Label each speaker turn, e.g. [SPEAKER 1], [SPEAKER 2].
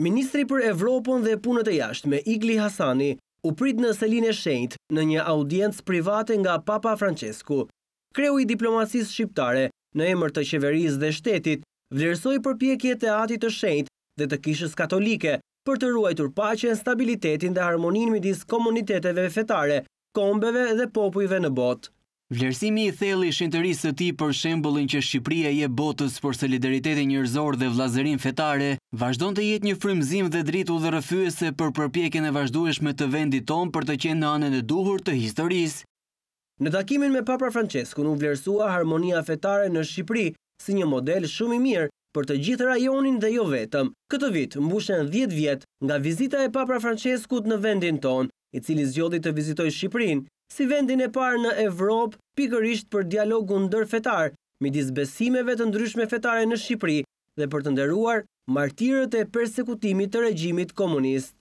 [SPEAKER 1] Ministri për Evropën dhe punët e jashtë me Igli Hasani u prit në Selin e Shenjt në një audiencë private nga Papa Francesku. Kreu i diplomacis shqiptare në emër të qeveriz dhe shtetit vlerësoj për pjekje të ati të shenjt dhe të kishës katolike për të ruajtur tërpache në stabilitetin dhe harmonin midis komuniteteve fetare, kombeve dhe popujve në botë.
[SPEAKER 2] Vlerësimi i thelli i shëntërisë së tij për shembullin që Shqipëria je botës për solidaritetin njerëzor dhe vëllazërin fetare, vazhdon të jetë një frymzim dhe dritë rëfyese për përpjekjen e vazhdueshme të vendit ton për të qenë në anën e duhur të historisë. Në takimin me Papa Francesco u vlerësua
[SPEAKER 1] harmonia fetare në Shqipëri si një model shumë i mirë për të gjithë rajonin dhe jo vetëm. Këtë vit mbushen 10 vjet nga vizita e Papa Franceskut në vendin ton, i cili zgjodhi të vizitojë Shqipërinë si vendin e parë në Evropë pikërisht për dialogun ndërfetar midis besimeve të ndryshme fetare në Shqipëri dhe për të nderuar martirët e persekutimit të regjimit komunist.